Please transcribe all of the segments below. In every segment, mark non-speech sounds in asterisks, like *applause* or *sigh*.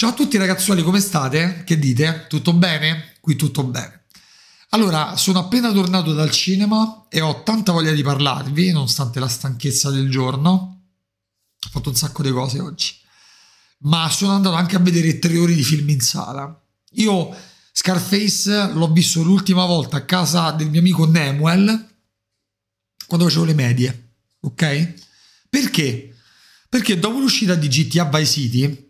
Ciao a tutti ragazzuoli, come state? Che dite? Tutto bene? Qui tutto bene. Allora, sono appena tornato dal cinema e ho tanta voglia di parlarvi, nonostante la stanchezza del giorno. Ho fatto un sacco di cose oggi. Ma sono andato anche a vedere tre ore di film in sala. Io Scarface l'ho visto l'ultima volta a casa del mio amico Nemuel quando facevo le medie, ok? Perché? Perché dopo l'uscita di GTA Vice City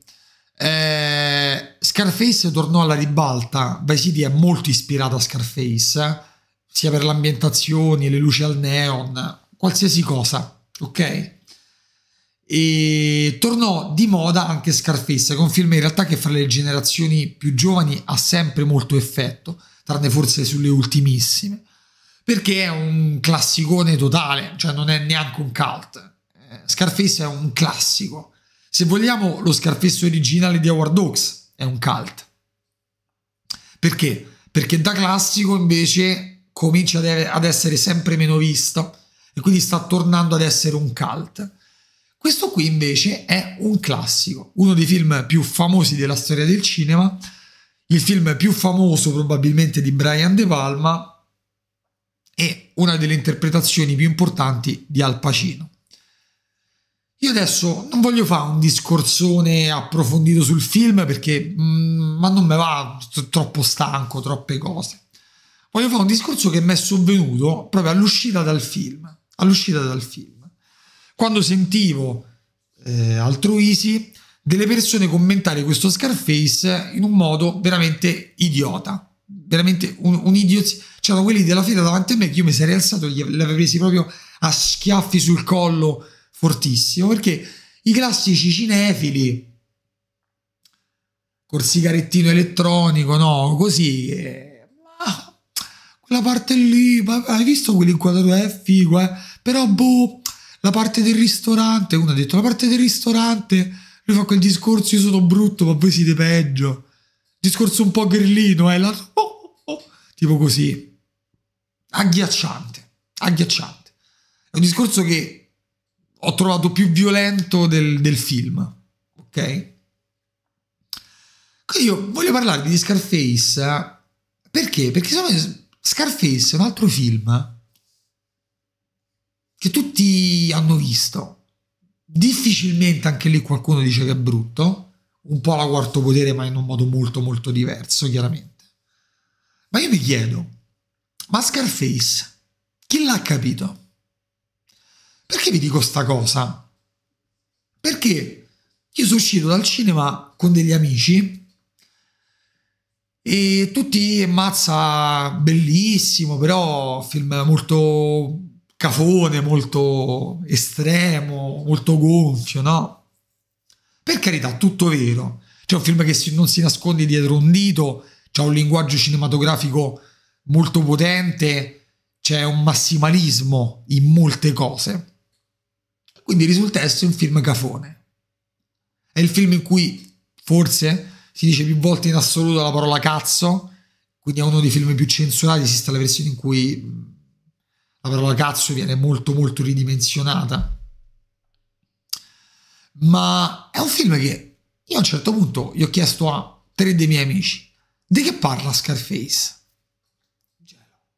eh, Scarface tornò alla ribalta. Vice City è molto ispirato a Scarface, sia per le ambientazioni, le luci al neon, qualsiasi cosa, ok? E tornò di moda anche Scarface, che film in realtà che fra le generazioni più giovani ha sempre molto effetto, tranne forse sulle ultimissime, perché è un classicone totale, cioè non è neanche un cult. Eh, Scarface è un classico se vogliamo, lo Scarface originale di Howard Hawks è un cult. Perché? Perché da classico invece comincia ad essere sempre meno visto e quindi sta tornando ad essere un cult. Questo qui invece è un classico, uno dei film più famosi della storia del cinema, il film più famoso probabilmente di Brian De Palma e una delle interpretazioni più importanti di Al Pacino. Io adesso non voglio fare un discorsone approfondito sul film perché mm, ma non mi va troppo stanco, troppe cose. Voglio fare un discorso che mi è sovvenuto proprio all'uscita dal film, all'uscita dal film. Quando sentivo eh, altruisi delle persone commentare questo Scarface in un modo veramente idiota, veramente un, un idiozia. C'erano quelli della fila davanti a me che io mi sarei alzato e li avrei presi proprio a schiaffi sul collo fortissimo perché i classici cinefili col sigarettino elettronico, no, così eh, ma quella parte lì, ma hai visto quell'inquadratura? È eh, figo, eh? però boh, la parte del ristorante, uno ha detto la parte del ristorante, lui fa quel discorso io sono brutto, ma voi siete peggio. Discorso un po' grillino, eh, la, oh, oh, oh tipo così. Agghiacciante, agghiacciante. È un discorso che ho trovato più violento del, del film. Ok? Quindi io voglio parlarvi di Scarface perché? Perché secondo me Scarface è un altro film che tutti hanno visto. Difficilmente anche lì qualcuno dice che è brutto, un po' la quarto potere, ma in un modo molto molto diverso, chiaramente. Ma io mi chiedo, ma Scarface, chi l'ha capito? Perché vi dico sta cosa? Perché io sono uscito dal cinema con degli amici e tutti mazza bellissimo, però film molto cafone, molto estremo, molto gonfio, no? Per carità, tutto vero. C'è un film che si, non si nasconde dietro un dito, c'è un linguaggio cinematografico molto potente, c'è un massimalismo in molte cose. Quindi risulta essere un film cafone. È il film in cui forse si dice più volte in assoluto la parola cazzo, quindi è uno dei film più censurati, esiste la versione in cui la parola cazzo viene molto molto ridimensionata. Ma è un film che io a un certo punto gli ho chiesto a tre dei miei amici, di che parla Scarface?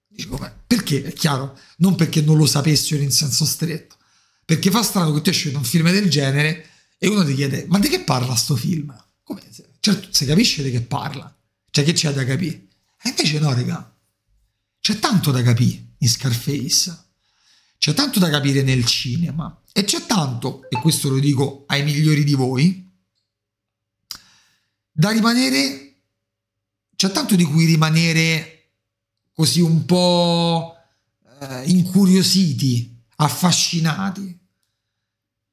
Dicevo, beh, perché? È chiaro, non perché non lo sapessero in senso stretto, perché fa strano che tu esci in un film del genere e uno ti chiede, ma di che parla sto film? Come? Cioè, se capisce di che parla, cioè che c'è da capire. E invece no, raga, c'è tanto da capire in Scarface, c'è tanto da capire nel cinema e c'è tanto, e questo lo dico ai migliori di voi, da rimanere, c'è tanto di cui rimanere così un po' eh, incuriositi, affascinati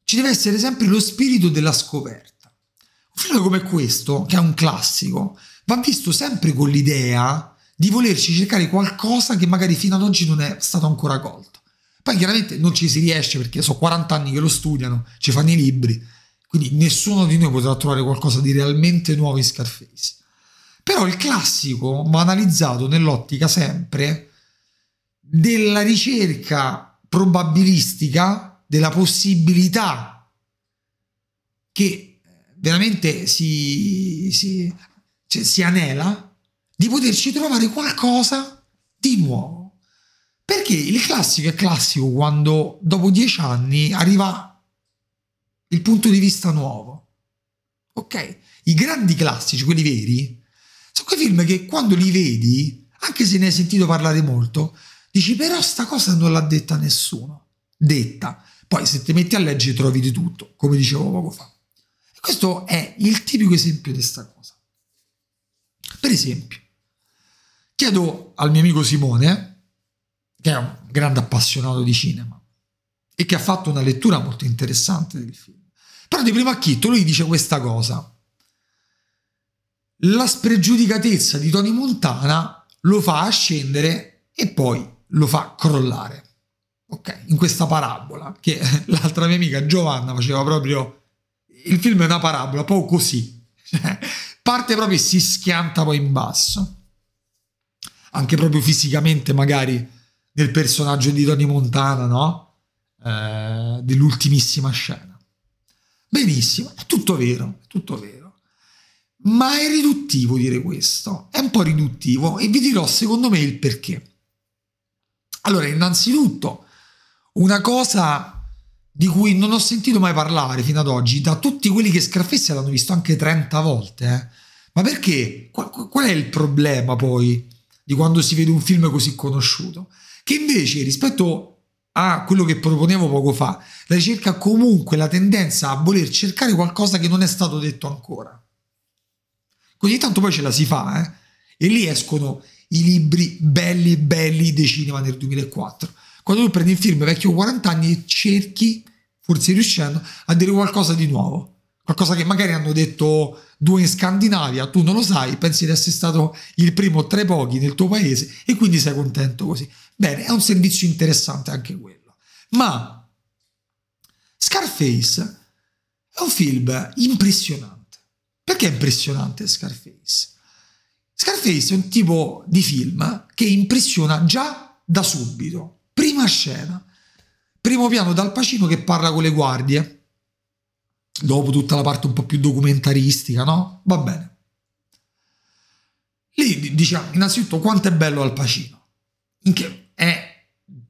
ci deve essere sempre lo spirito della scoperta. Un film come questo, che è un classico, va visto sempre con l'idea di volerci cercare qualcosa che magari fino ad oggi non è stato ancora colto. Poi chiaramente non ci si riesce perché sono 40 anni che lo studiano, ci fanno i libri, quindi nessuno di noi potrà trovare qualcosa di realmente nuovo in Scarface. Però il classico va analizzato nell'ottica sempre della ricerca probabilistica della possibilità che veramente si, si, cioè, si anela di poterci trovare qualcosa di nuovo. Perché il classico è classico quando dopo dieci anni arriva il punto di vista nuovo. Ok? I grandi classici, quelli veri, sono quei film che quando li vedi, anche se ne hai sentito parlare molto, dici però sta cosa non l'ha detta nessuno. Detta. Poi se ti metti a leggere trovi di tutto, come dicevo poco fa. E questo è il tipico esempio di questa cosa. Per esempio, chiedo al mio amico Simone, che è un grande appassionato di cinema e che ha fatto una lettura molto interessante del film, però di primo acchito lui dice questa cosa. La spregiudicatezza di Tony Montana lo fa ascendere e poi lo fa crollare. Ok, in questa parabola, che *laughs* l'altra mia amica Giovanna faceva proprio... Il film è una parabola, poi così. *laughs* parte proprio e si schianta poi in basso. Anche proprio fisicamente, magari, nel personaggio di Tony Montana, no? Eh, dell'ultimissima scena. Benissimo, è tutto vero, è tutto vero. Ma è riduttivo dire questo, è un po' riduttivo e vi dirò secondo me il perché. Allora, innanzitutto, una cosa di cui non ho sentito mai parlare fino ad oggi, da tutti quelli che Scarface l'hanno visto anche 30 volte. Eh. Ma perché? Qual, qual è il problema poi di quando si vede un film così conosciuto? Che invece rispetto a quello che proponevo poco fa, la ricerca comunque la tendenza a voler cercare qualcosa che non è stato detto ancora. Ogni tanto poi ce la si fa, eh? e lì escono i libri belli belli di cinema nel 2004. Quando tu prendi il film vecchio 40 anni e cerchi, forse riuscendo, a dire qualcosa di nuovo, qualcosa che magari hanno detto due in Scandinavia, tu non lo sai, pensi di essere stato il primo tra i pochi nel tuo paese e quindi sei contento così. Bene, è un servizio interessante anche quello. Ma Scarface è un film impressionante. Perché è impressionante Scarface? Scarface è un tipo di film che impressiona già da subito. Prima scena, primo piano dal Pacino che parla con le guardie, dopo tutta la parte un po' più documentaristica, no? Va bene. Lì diciamo, innanzitutto, quanto è bello Al Pacino. È,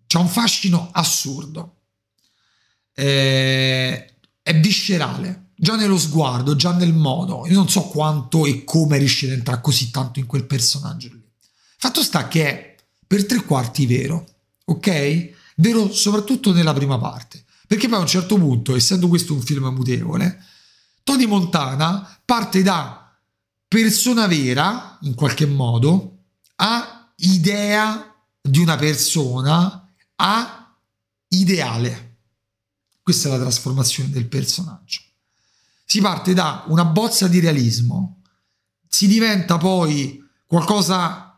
c'è un fascino assurdo. Eh, è viscerale, già nello sguardo, già nel modo. Io non so quanto e come riesce ad entrare così tanto in quel personaggio lì. Fatto sta che è per tre quarti vero ok? Vero soprattutto nella prima parte, perché poi a un certo punto, essendo questo un film mutevole, Tony Montana parte da persona vera, in qualche modo, a idea di una persona, a ideale. Questa è la trasformazione del personaggio. Si parte da una bozza di realismo, si diventa poi qualcosa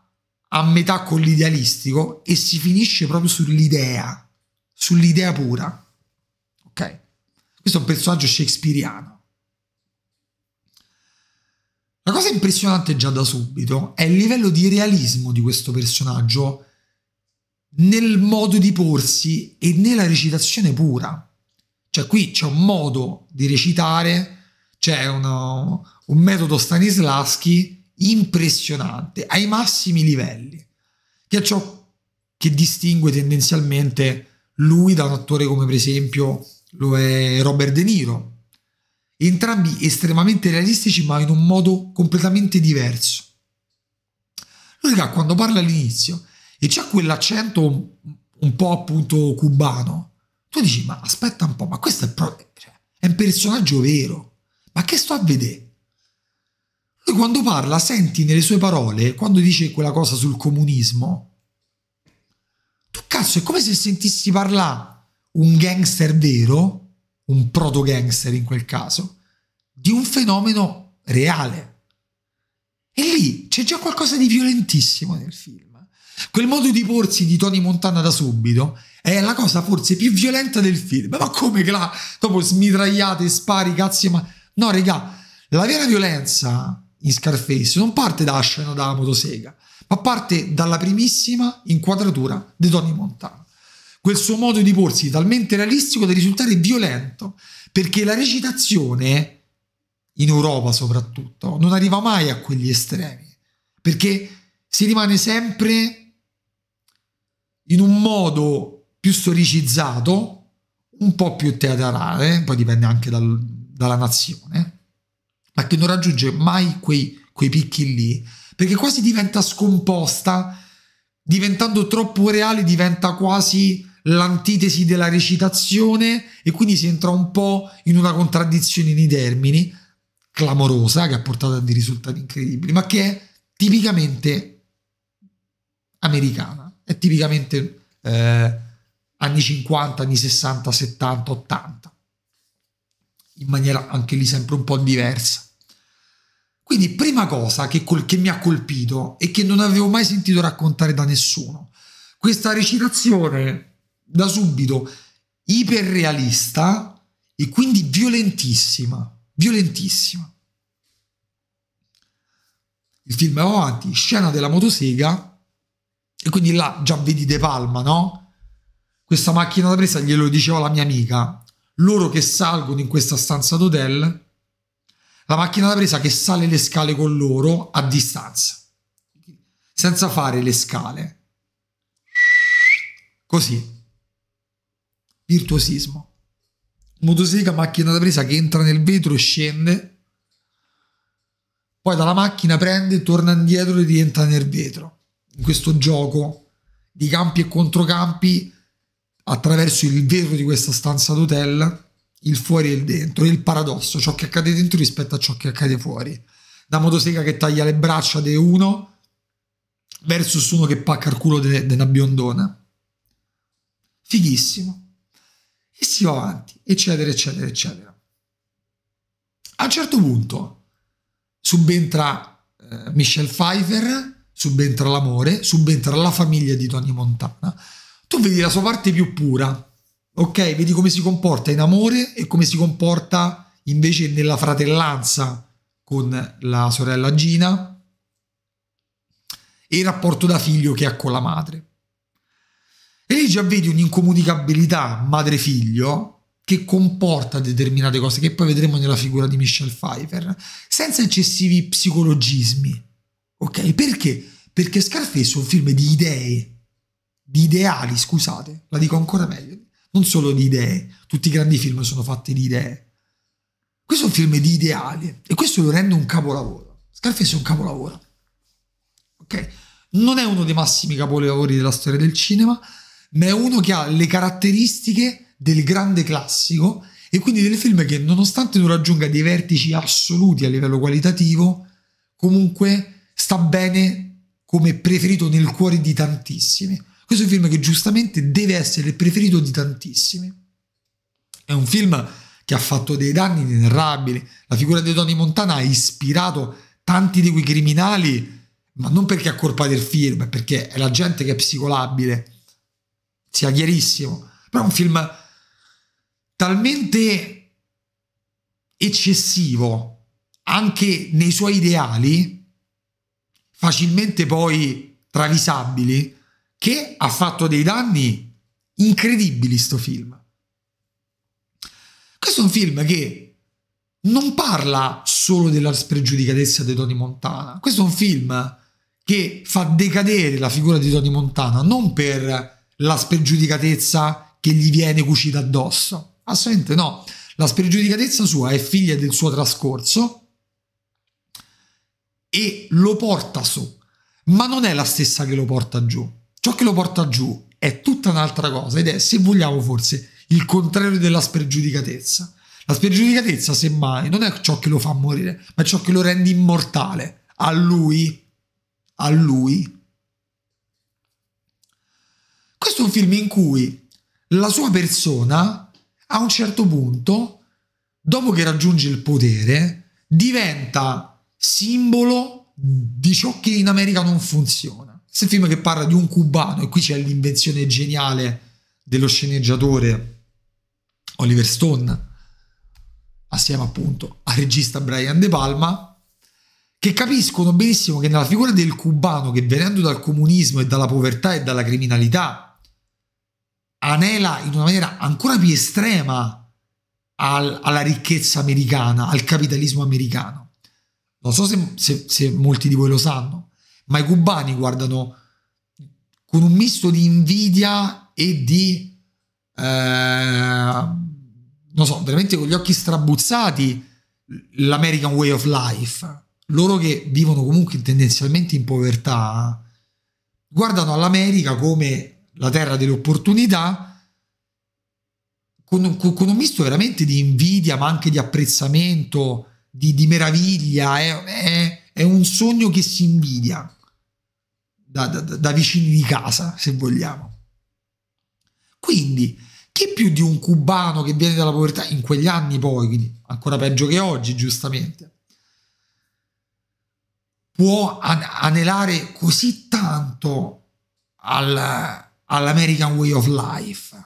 a metà con l'idealistico e si finisce proprio sull'idea, sull'idea pura. Ok? Questo è un personaggio shakespeariano. La cosa impressionante già da subito è il livello di realismo di questo personaggio nel modo di porsi e nella recitazione pura. Cioè qui c'è un modo di recitare, c'è uno, un metodo Stanislaschi impressionante ai massimi livelli, che è ciò che distingue tendenzialmente lui da un attore come per esempio lo è Robert De Niro, entrambi estremamente realistici ma in un modo completamente diverso. Lui quando parla all'inizio e c'ha quell'accento un po' appunto cubano, tu dici ma aspetta un po', ma questo è, proprio, cioè, è un personaggio vero, ma che sto a vedere? Lui quando parla, senti nelle sue parole, quando dice quella cosa sul comunismo, tu cazzo, è come se sentissi parlare un gangster vero, un proto gangster in quel caso, di un fenomeno reale. E lì c'è già qualcosa di violentissimo nel film. Quel modo di porsi di Tony Montana da subito è la cosa forse più violenta del film. Ma come che là, dopo smitragliate, spari, cazzi, ma... No, regà, la vera violenza in Scarface non parte da scena da motosega, ma parte dalla primissima inquadratura di Tony Montana. Quel suo modo di porsi talmente realistico da risultare violento, perché la recitazione, in Europa soprattutto, non arriva mai a quegli estremi, perché si rimane sempre in un modo più storicizzato, un po' più teatrale, poi dipende anche dal, dalla nazione, ma che non raggiunge mai quei, quei picchi lì, perché quasi diventa scomposta, diventando troppo reale diventa quasi l'antitesi della recitazione e quindi si entra un po' in una contraddizione di termini, clamorosa, che ha portato a dei risultati incredibili, ma che è tipicamente americana, è tipicamente eh, anni 50, anni 60, 70, 80 in maniera anche lì sempre un po' diversa. Quindi prima cosa che, col, che mi ha colpito e che non avevo mai sentito raccontare da nessuno, questa recitazione da subito iperrealista e quindi violentissima, violentissima. Il film va avanti, scena della motosega e quindi là già vedi De Palma, no? Questa macchina da presa glielo diceva la mia amica, loro che salgono in questa stanza d'hotel, la macchina da presa che sale le scale con loro a distanza, senza fare le scale. Così. Virtuosismo. Motosega, macchina da presa che entra nel vetro e scende, poi dalla macchina prende, torna indietro e rientra nel vetro. In questo gioco di campi e controcampi attraverso il vetro di questa stanza d'hotel il fuori e il dentro, il paradosso, ciò che accade dentro rispetto a ciò che accade fuori. Da motosega che taglia le braccia di uno versus uno che pacca il culo della de biondona. Fighissimo. E si va avanti, eccetera, eccetera, eccetera. A un certo punto subentra eh, Michelle Pfeiffer, subentra l'amore, subentra la famiglia di Tony Montana, tu vedi la sua parte più pura, ok? Vedi come si comporta in amore e come si comporta invece nella fratellanza con la sorella Gina e il rapporto da figlio che ha con la madre. E lì già vedi un'incomunicabilità madre-figlio che comporta determinate cose che poi vedremo nella figura di Michelle Pfeiffer, senza eccessivi psicologismi. Ok? Perché? Perché Scarface è un film di idee, di ideali, scusate, la dico ancora meglio, non solo di idee, tutti i grandi film sono fatti di idee. Questo è un film di ideali e questo lo rende un capolavoro. Scarface è un capolavoro. Ok? Non è uno dei massimi capolavori della storia del cinema, ma è uno che ha le caratteristiche del grande classico e quindi del film che nonostante non raggiunga dei vertici assoluti a livello qualitativo, comunque sta bene come preferito nel cuore di tantissimi. Questo è un film che giustamente deve essere il preferito di tantissimi. È un film che ha fatto dei danni inerrabili. La figura di Tony Montana ha ispirato tanti di quei criminali, ma non perché ha colpa del film, perché è la gente che è psicolabile, sia chiarissimo. Però è un film talmente eccessivo anche nei suoi ideali, facilmente poi travisabili, che ha fatto dei danni incredibili sto film. Questo è un film che non parla solo della spregiudicatezza di Tony Montana, questo è un film che fa decadere la figura di Tony Montana non per la spregiudicatezza che gli viene cucita addosso, assolutamente no. La spregiudicatezza sua è figlia del suo trascorso e lo porta su, ma non è la stessa che lo porta giù. Ciò che lo porta giù è tutta un'altra cosa ed è, se vogliamo, forse il contrario della spregiudicatezza. La spregiudicatezza, semmai, non è ciò che lo fa morire, ma è ciò che lo rende immortale. A lui, a lui. Questo è un film in cui la sua persona, a un certo punto, dopo che raggiunge il potere, diventa simbolo di ciò che in America non funziona questo è un film che parla di un cubano e qui c'è l'invenzione geniale dello sceneggiatore Oliver Stone, assieme appunto al regista Brian De Palma, che capiscono benissimo che nella figura del cubano che venendo dal comunismo e dalla povertà e dalla criminalità anela in una maniera ancora più estrema al, alla ricchezza americana, al capitalismo americano. Non so se, se, se molti di voi lo sanno, ma i cubani guardano con un misto di invidia e di, eh, non so, veramente con gli occhi strabuzzati l'American Way of Life. Loro che vivono comunque tendenzialmente in povertà, guardano all'America come la terra delle opportunità, con, con, un misto veramente di invidia, ma anche di apprezzamento, di, di meraviglia. Eh, è, eh è un sogno che si invidia da, da, da vicini di casa, se vogliamo. Quindi, chi più di un cubano che viene dalla povertà in quegli anni poi, quindi ancora peggio che oggi, giustamente, può an- anelare così tanto al, all'American Way of Life?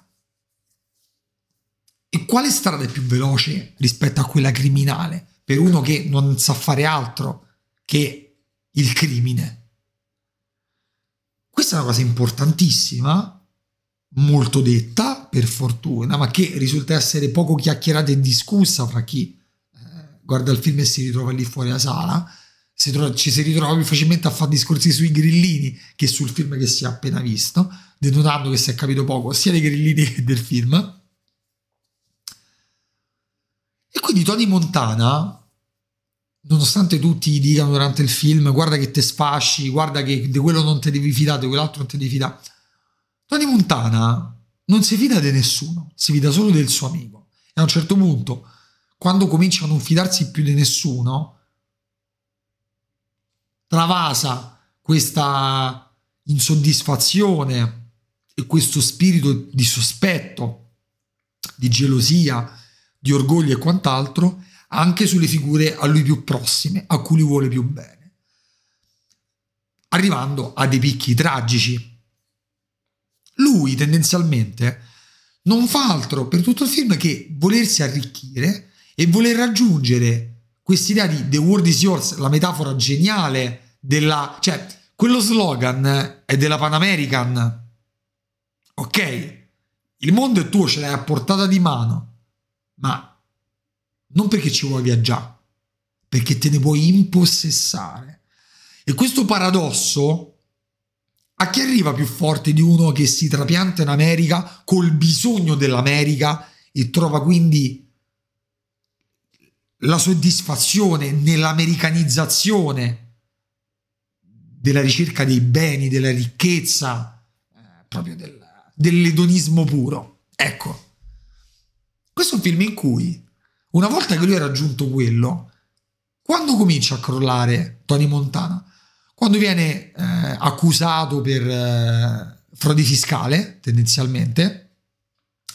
E quale strada è più veloce rispetto a quella criminale per uno che non sa fare altro che il crimine. Questa è una cosa importantissima, molto detta per fortuna, ma che risulta essere poco chiacchierata e discussa fra chi eh, guarda il film e si ritrova lì fuori la sala. Si trova, ci si ritrova più facilmente a fare discorsi sui grillini che sul film che si è appena visto, denotando che si è capito poco sia dei grillini *laughs* che del film. E quindi Tony Montana nonostante tutti gli dicano durante il film guarda che te sfasci, guarda che di quello non te devi fidare, di quell'altro non te devi fidare. Tony Montana non si fida di nessuno, si fida solo del suo amico. E a un certo punto, quando comincia a non fidarsi più di nessuno, travasa questa insoddisfazione e questo spirito di sospetto, di gelosia, di orgoglio e quant'altro anche sulle figure a lui più prossime, a cui lui vuole più bene, arrivando a dei picchi tragici. Lui tendenzialmente non fa altro per tutto il film che volersi arricchire e voler raggiungere quest'idea di The World is Yours, la metafora geniale della... cioè, quello slogan è della Pan American. Ok, il mondo è tuo, ce l'hai a portata di mano, ma non perché ci vuoi viaggiare, perché te ne vuoi impossessare. E questo paradosso a chi arriva più forte di uno che si trapianta in America col bisogno dell'America e trova quindi la soddisfazione nell'americanizzazione della ricerca dei beni, della ricchezza, eh, proprio del, dell'edonismo puro. Ecco, questo è un film in cui una volta che lui ha raggiunto quello, quando comincia a crollare Tony Montana? Quando viene eh, accusato per eh, frode fiscale, tendenzialmente,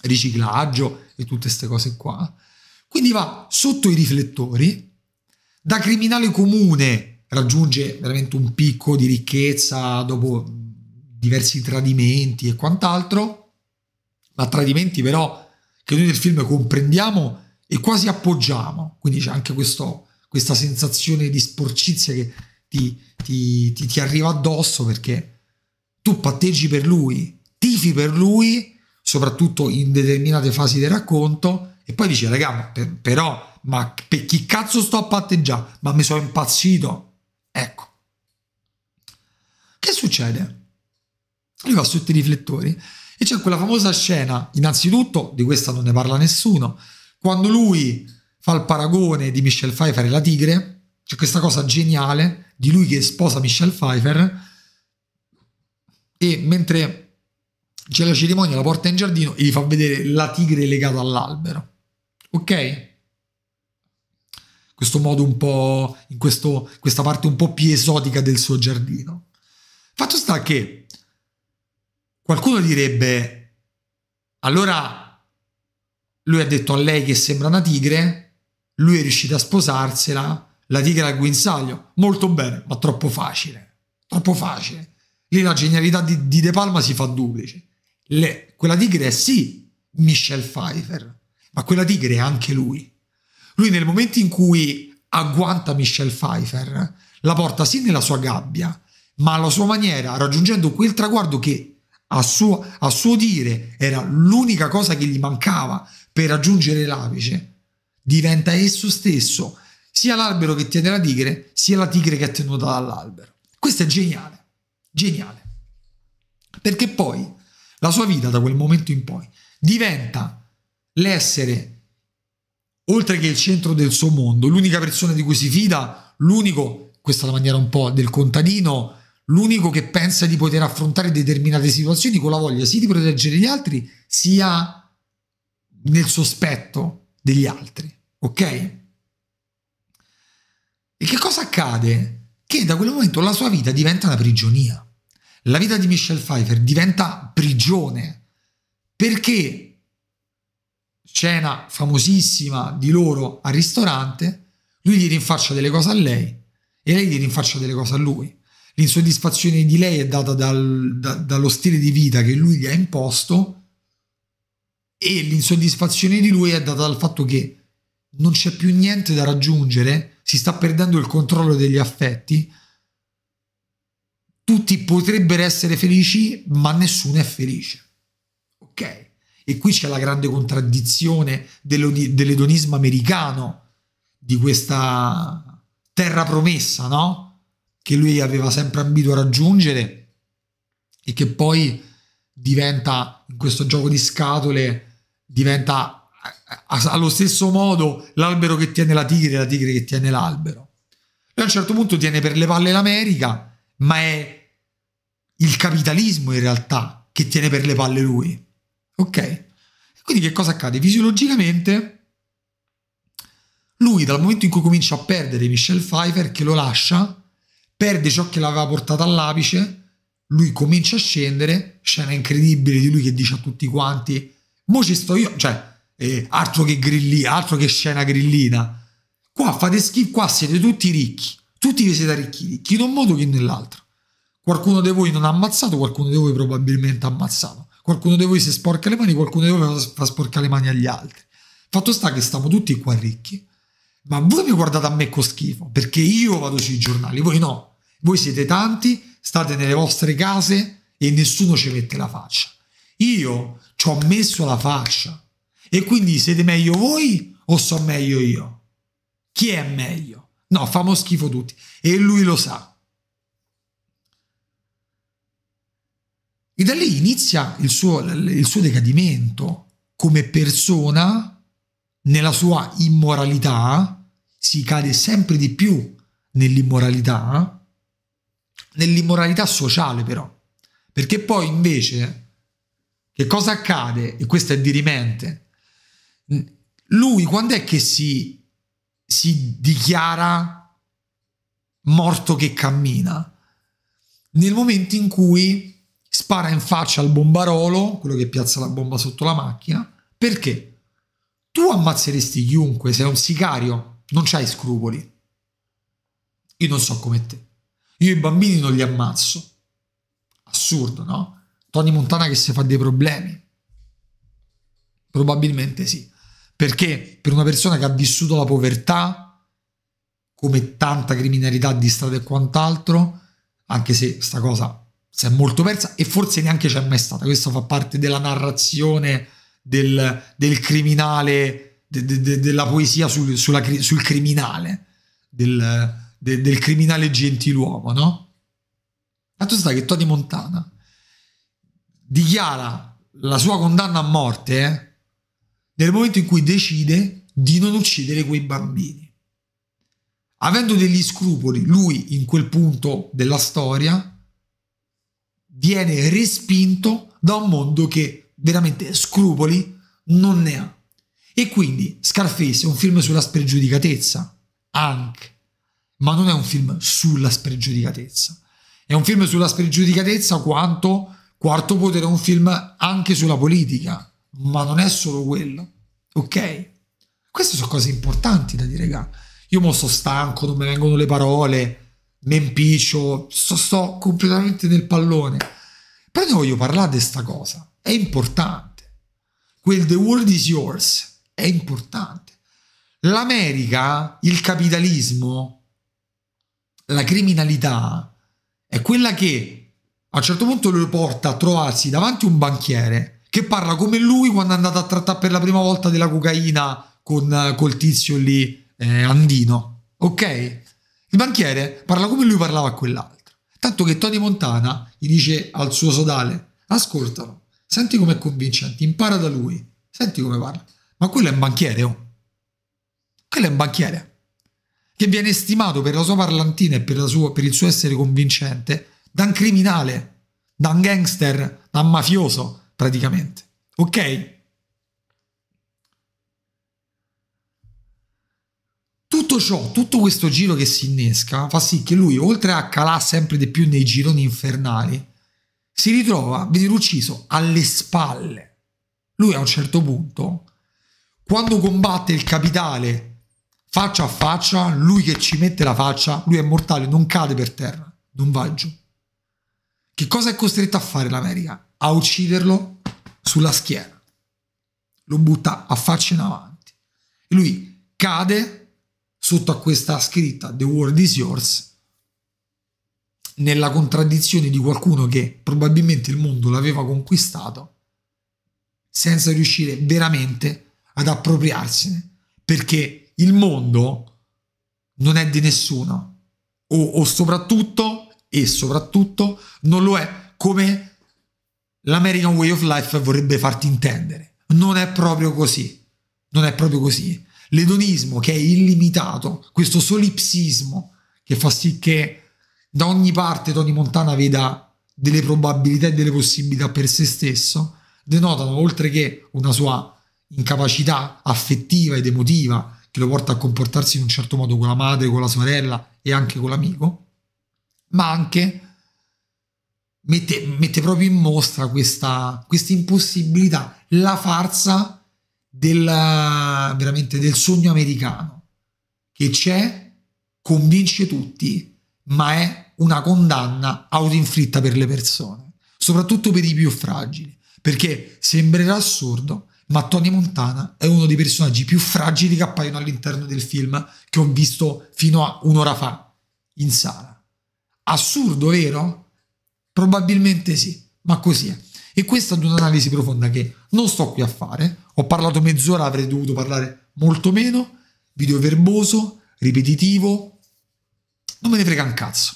riciclaggio e tutte queste cose qua. Quindi va sotto i riflettori, da criminale comune raggiunge veramente un picco di ricchezza dopo diversi tradimenti e quant'altro, ma tradimenti però che noi nel film comprendiamo e quasi appoggiamo, quindi c'è anche questo, questa sensazione di sporcizia che ti, ti, ti, ti arriva addosso perché tu patteggi per lui, tifi per lui, soprattutto in determinate fasi del racconto, e poi dici, raga, ma per, però, ma per chi cazzo sto a patteggiare? Ma mi sono impazzito. Ecco. Che succede? Lui va sotto i riflettori e c'è quella famosa scena, innanzitutto, di questa non ne parla nessuno, quando lui fa il paragone di Michelle Pfeiffer e la tigre, c'è questa cosa geniale di lui che sposa Michelle Pfeiffer e mentre c'è la cerimonia la porta in giardino e gli fa vedere la tigre legata all'albero. Ok? Questo modo un po', in questo, questa parte un po' più esotica del suo giardino. Fatto sta che qualcuno direbbe, allora lui ha detto a lei che sembra una tigre, lui è riuscito a sposarsela, la tigre al guinzaglio, molto bene, ma troppo facile, troppo facile. Lì la genialità di, di De Palma si fa duplice. Le, quella tigre è sì Michelle Pfeiffer, ma quella tigre è anche lui. Lui nel momento in cui agguanta Michelle Pfeiffer, la porta sì nella sua gabbia, ma alla sua maniera, raggiungendo quel traguardo che a suo, a suo dire era l'unica cosa che gli mancava per raggiungere l'apice diventa esso stesso sia l'albero che tiene la tigre, sia la tigre che è tenuta dall'albero. Questo è geniale, geniale. Perché poi la sua vita da quel momento in poi diventa l'essere, oltre che il centro del suo mondo, l'unica persona di cui si fida, l'unico, questa è la maniera un po' del contadino, l'unico che pensa di poter affrontare determinate situazioni con la voglia sia di proteggere gli altri, sia nel sospetto degli altri, ok? E che cosa accade? Che da quel momento la sua vita diventa una prigionia. La vita di Michelle Pfeiffer diventa prigione perché cena famosissima di loro al ristorante, lui gli rinfaccia delle cose a lei e lei gli rinfaccia delle cose a lui. L'insoddisfazione di lei è data dal, da, dallo stile di vita che lui gli ha imposto e l'insoddisfazione di lui è data dal fatto che non c'è più niente da raggiungere, si sta perdendo il controllo degli affetti, tutti potrebbero essere felici, ma nessuno è felice. Ok? E qui c'è la grande contraddizione dell'edonismo americano, di questa terra promessa, no? Che lui aveva sempre ambito a raggiungere e che poi diventa in questo gioco di scatole diventa allo stesso modo l'albero che tiene la tigre, la tigre che tiene l'albero. Lui a un certo punto tiene per le palle l'America, ma è il capitalismo in realtà che tiene per le palle lui. Ok? Quindi che cosa accade? Fisiologicamente lui dal momento in cui comincia a perdere Michelle Pfeiffer che lo lascia, perde ciò che l'aveva portato all'apice, lui comincia a scendere, scena incredibile di lui che dice a tutti quanti Mo ci sto io, cioè, eh, altro che grillina, altro che scena grillina. Qua fate schifo, qua siete tutti ricchi, tutti vi siete arricchiti, chi in un modo, chi nell'altro. Qualcuno di voi non ha ammazzato, qualcuno di voi probabilmente ha ammazzato. Qualcuno di voi si sporca le mani, qualcuno di voi fa sporcare le mani agli altri. Fatto sta che stiamo tutti qua ricchi, ma voi mi guardate a me con schifo, perché io vado sui giornali, voi no. Voi siete tanti, state nelle vostre case e nessuno ci mette la faccia. Io ci ho messo la fascia. E quindi siete meglio voi o so meglio io? Chi è meglio? No, famo schifo tutti. E lui lo sa. E da lì inizia il suo, il suo decadimento come persona, nella sua immoralità, si cade sempre di più nell'immoralità, nell'immoralità sociale però, perché poi invece che cosa accade? E questo è dirimente. Lui quando è che si, si dichiara morto che cammina? Nel momento in cui spara in faccia al bombarolo, quello che piazza la bomba sotto la macchina, perché tu ammazzeresti chiunque, sei un sicario, non c'hai scrupoli. Io non so come te. Io i bambini non li ammazzo. Assurdo, no? Tony Montana che si fa dei problemi? Probabilmente sì. Perché per una persona che ha vissuto la povertà, come tanta criminalità di strada e quant'altro, anche se sta cosa si è molto persa e forse neanche c'è mai stata. Questo fa parte della narrazione del, del criminale, de, de, de, della poesia sul, sulla, sul criminale, del, del criminale gentiluomo, no? Tanto sta che Tony Montana dichiara la sua condanna a morte eh, nel momento in cui decide di non uccidere quei bambini. Avendo degli scrupoli, lui in quel punto della storia viene respinto da un mondo che veramente scrupoli non ne ha. E quindi Scarface è un film sulla spregiudicatezza, anche, ma non è un film sulla spregiudicatezza. È un film sulla spregiudicatezza quanto Quarto potere è un film anche sulla politica, ma non è solo quello. Ok? Queste sono cose importanti da dire, raga. Io mo sto stanco, non mi vengono le parole, mi impiccio, sto, sto completamente nel pallone. Però ne voglio parlare di questa cosa. È importante. Quel The World is Yours è importante. L'America, il capitalismo, la criminalità è quella che a un certo punto lo porta a trovarsi davanti a un banchiere che parla come lui quando è andato a trattare per la prima volta della cocaina con col tizio lì eh, Andino. Ok? Il banchiere parla come lui parlava a quell'altro. Tanto che Tony Montana gli dice al suo sodale: Ascoltalo, senti com'è convincente, impara da lui, senti come parla. Ma quello è un banchiere, oh. Quello è un banchiere che viene stimato per la sua parlantina e per, sua, per il suo essere convincente da un criminale, da un gangster, da un mafioso praticamente. Ok? Tutto ciò, tutto questo giro che si innesca fa sì che lui, oltre a calare sempre di più nei gironi infernali, si ritrova a venire ucciso alle spalle. Lui a un certo punto, quando combatte il capitale faccia a faccia, lui che ci mette la faccia, lui è mortale, non cade per terra, non va giù. Che cosa è costretta a fare l'America? A ucciderlo sulla schiena. Lo butta a faccia in avanti. E lui cade sotto a questa scritta The world is yours nella contraddizione di qualcuno che probabilmente il mondo l'aveva conquistato senza riuscire veramente ad appropriarsene perché il mondo non è di nessuno o, o soprattutto e soprattutto non lo è come l'American Way of Life vorrebbe farti intendere. Non è proprio così. Non è proprio così. L'edonismo che è illimitato, questo solipsismo che fa sì che da ogni parte Tony Montana veda delle probabilità e delle possibilità per se stesso, denotano oltre che una sua incapacità affettiva ed emotiva che lo porta a comportarsi in un certo modo con la madre, con la sorella e anche con l'amico, ma anche mette, mette proprio in mostra questa, impossibilità, la farsa del, veramente del sogno americano, che c'è, convince tutti, ma è una condanna autoinflitta per le persone, soprattutto per i più fragili, perché sembrerà assurdo, ma Tony Montana è uno dei personaggi più fragili che appaiono all'interno del film che ho visto fino a un'ora fa in sala. Assurdo, vero? Probabilmente sì, ma così è. E questa è un'analisi profonda che non sto qui a fare. Ho parlato mezz'ora, avrei dovuto parlare molto meno. Video verboso, ripetitivo. Non me ne frega un cazzo.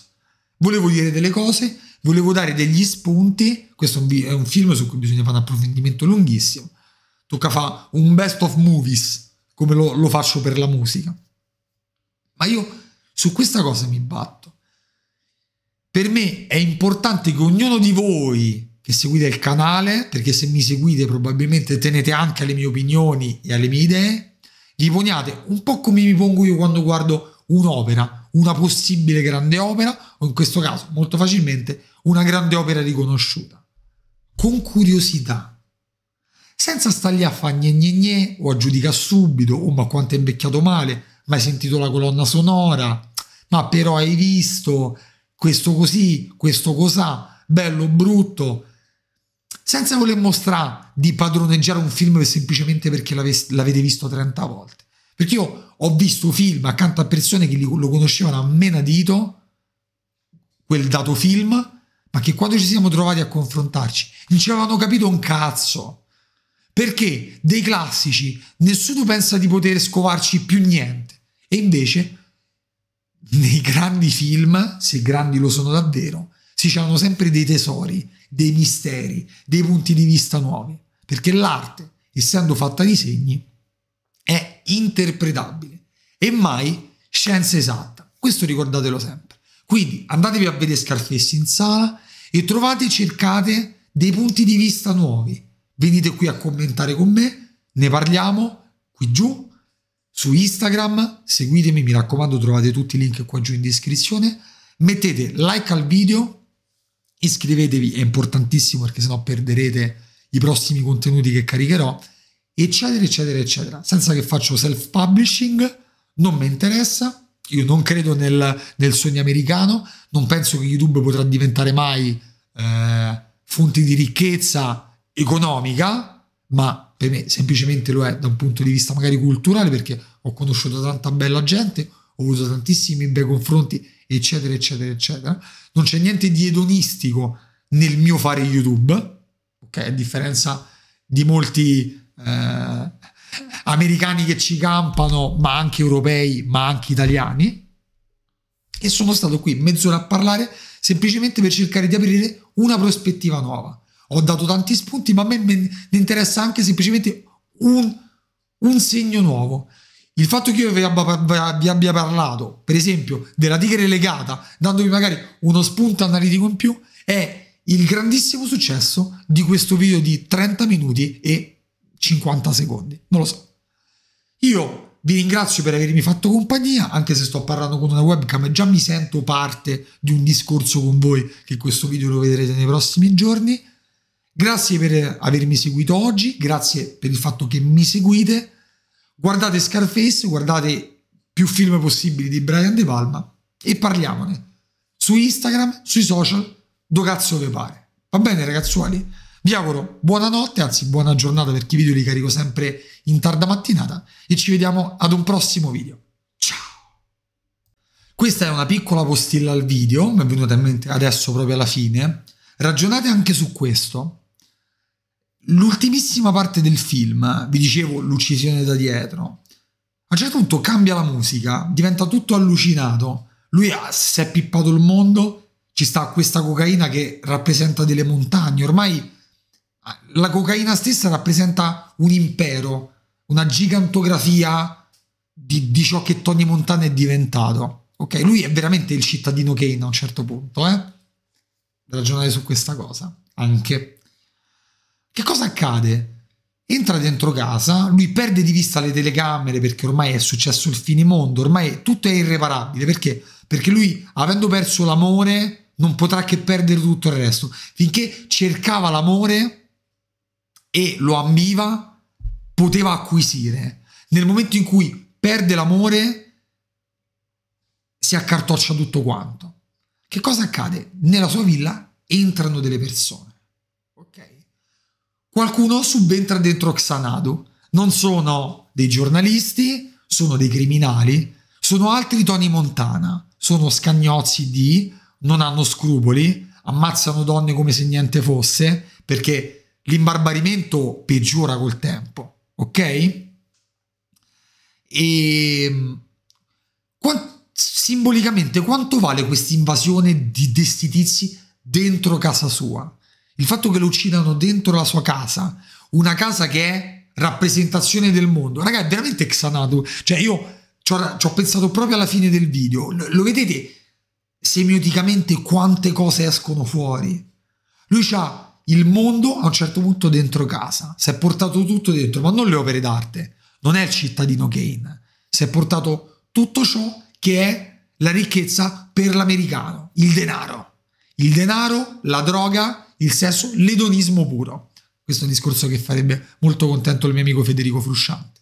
Volevo dire delle cose, volevo dare degli spunti. Questo è un, è un film su cui bisogna fare un approfondimento lunghissimo. Tocca fare un best of movies, come lo, lo faccio per la musica. Ma io su questa cosa mi batto. Per me è importante che ognuno di voi che seguite il canale, perché se mi seguite probabilmente tenete anche alle mie opinioni e alle mie idee, gli poniate un po' come mi pongo io quando guardo un'opera, una possibile grande opera, o in questo caso molto facilmente una grande opera riconosciuta, con curiosità, senza star lì a fare gne gne gne o a giudica subito, oh ma quanto è invecchiato male, ma hai sentito la colonna sonora, ma però hai visto questo così, questo cosà, bello, brutto, senza voler mostrare di padroneggiare un film semplicemente perché l'avete visto 30 volte. Perché io ho visto film accanto a persone che lo conoscevano a menadito, quel dato film, ma che quando ci siamo trovati a confrontarci non ci avevano capito un cazzo. Perché dei classici nessuno pensa di poter scovarci più niente. E invece nei grandi film, se grandi lo sono davvero, si c'erano sempre dei tesori, dei misteri, dei punti di vista nuovi, perché l'arte, essendo fatta di segni, è interpretabile e mai scienza esatta. Questo ricordatelo sempre. Quindi andatevi a vedere Scarfessi in sala e trovate, cercate dei punti di vista nuovi. Venite qui a commentare con me, ne parliamo qui giù su Instagram, seguitemi, mi raccomando trovate tutti i link qua giù in descrizione, mettete like al video, iscrivetevi, è importantissimo perché sennò perderete i prossimi contenuti che caricherò, eccetera, eccetera, eccetera, esatto. senza che faccio self-publishing, non mi interessa, io non credo nel, nel, sogno americano, non penso che YouTube potrà diventare mai eh, fonte di ricchezza economica, ma per me semplicemente lo è da un punto di vista magari culturale perché ho conosciuto tanta bella gente, ho avuto tantissimi bei confronti, eccetera, eccetera, eccetera. Non c'è niente di edonistico nel mio fare YouTube, ok? A differenza di molti eh, americani che ci campano, ma anche europei, ma anche italiani. E sono stato qui mezz'ora a parlare semplicemente per cercare di aprire una prospettiva nuova ho dato tanti spunti, ma a me mi interessa anche semplicemente un, un segno nuovo. Il fatto che io vi abbia, vi abbia, parlato, per esempio, della tigre legata, dandovi magari uno spunto analitico in più, è il grandissimo successo di questo video di 30 minuti e 50 secondi. Non lo so. Io vi ringrazio per avermi fatto compagnia, anche se sto parlando con una webcam, già mi sento parte di un discorso con voi, che questo video lo vedrete nei prossimi giorni. Grazie per avermi seguito oggi, grazie per il fatto che mi seguite. Guardate Scarface, guardate più film possibili di Brian De Palma e parliamone su Instagram, sui social, do cazzo che pare. Va bene ragazzuoli? Vi auguro buonanotte, anzi buona giornata perché i video li carico sempre in tarda mattinata e ci vediamo ad un prossimo video. Ciao! Questa è una piccola postilla al video, mi è venuta in mente adesso proprio alla fine. Ragionate anche su questo. L'ultimissima parte del film, vi dicevo l'uccisione da dietro, a un certo punto cambia la musica, diventa tutto allucinato, lui ha, si è pippato il mondo, ci sta questa cocaina che rappresenta delle montagne, ormai ah, la cocaina stessa rappresenta un impero, una gigantografia di, di ciò che Tony Montana è diventato. Ok, lui è veramente il cittadino Kane a un certo punto, eh? Ragionare su questa cosa, anche. Che cosa accade? Entra dentro casa, lui perde di vista le telecamere perché ormai è successo il finimondo, ormai tutto è irreparabile. Perché? Perché lui, avendo perso l'amore, non potrà che perdere tutto il resto. Finché cercava l'amore e lo ambiva, poteva acquisire. Nel momento in cui perde l'amore, si accartoccia tutto quanto. Che cosa accade? Nella sua villa entrano delle persone qualcuno subentra dentro Xanadu. Non sono dei giornalisti, sono dei criminali, sono altri Tony Montana, sono scagnozzi di, non hanno scrupoli, ammazzano donne come se niente fosse, perché l'imbarbarimento peggiora col tempo, ok? E ehm, simbolicamente quanto vale questa invasione di destitizi dentro casa sua? Il fatto che lo uccidano dentro la sua casa, una casa che è rappresentazione del mondo, raga, è veramente Xanadu. Cioè, io ci ho pensato proprio alla fine del video. Lo, vedete semioticamente quante cose escono fuori? Lui ha il mondo a un certo punto dentro casa, si è portato tutto dentro, ma non le opere d'arte, non è il cittadino Kane, si è portato tutto ciò che è la ricchezza per l'americano, il denaro. Il denaro, la droga, il sesso, l'edonismo puro. Questo è un discorso che farebbe molto contento il mio amico Federico Frusciante.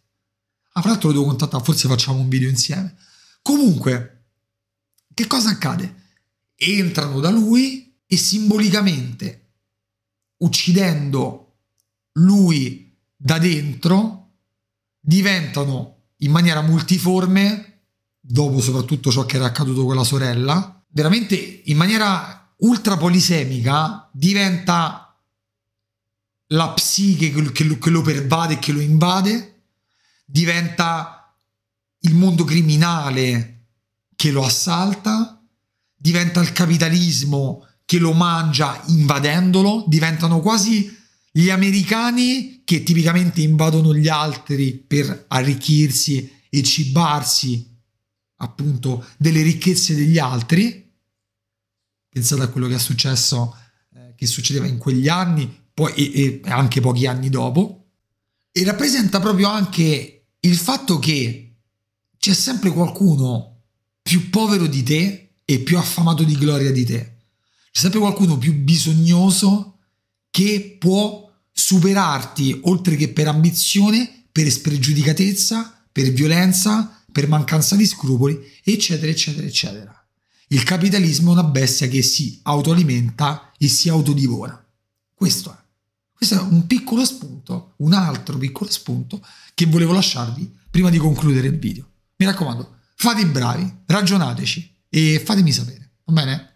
Ah, fra l'altro lo devo contattare, forse facciamo un video insieme. Comunque, che cosa accade? Entrano da lui e simbolicamente, uccidendo lui da dentro, diventano in maniera multiforme, dopo soprattutto ciò che era accaduto con la sorella, veramente in maniera ultrapolisemica diventa la psiche che lo, che lo pervade e che lo invade, diventa il mondo criminale che lo assalta, diventa il capitalismo che lo mangia invadendolo, diventano quasi gli americani che tipicamente invadono gli altri per arricchirsi e cibarsi appunto delle ricchezze degli altri pensate a quello che è successo, eh, che succedeva in quegli anni poi, e, e anche pochi anni dopo, e rappresenta proprio anche il fatto che c'è sempre qualcuno più povero di te e più affamato di gloria di te. C'è sempre qualcuno più bisognoso che può superarti oltre che per ambizione, per spregiudicatezza, per violenza, per mancanza di scrupoli, eccetera, eccetera, eccetera. Il capitalismo è una bestia che si autoalimenta e si autodivora. Questo è. Questo è un piccolo spunto, un altro piccolo spunto che volevo lasciarvi prima di concludere il video. Mi raccomando, fate i bravi, ragionateci e fatemi sapere, va bene?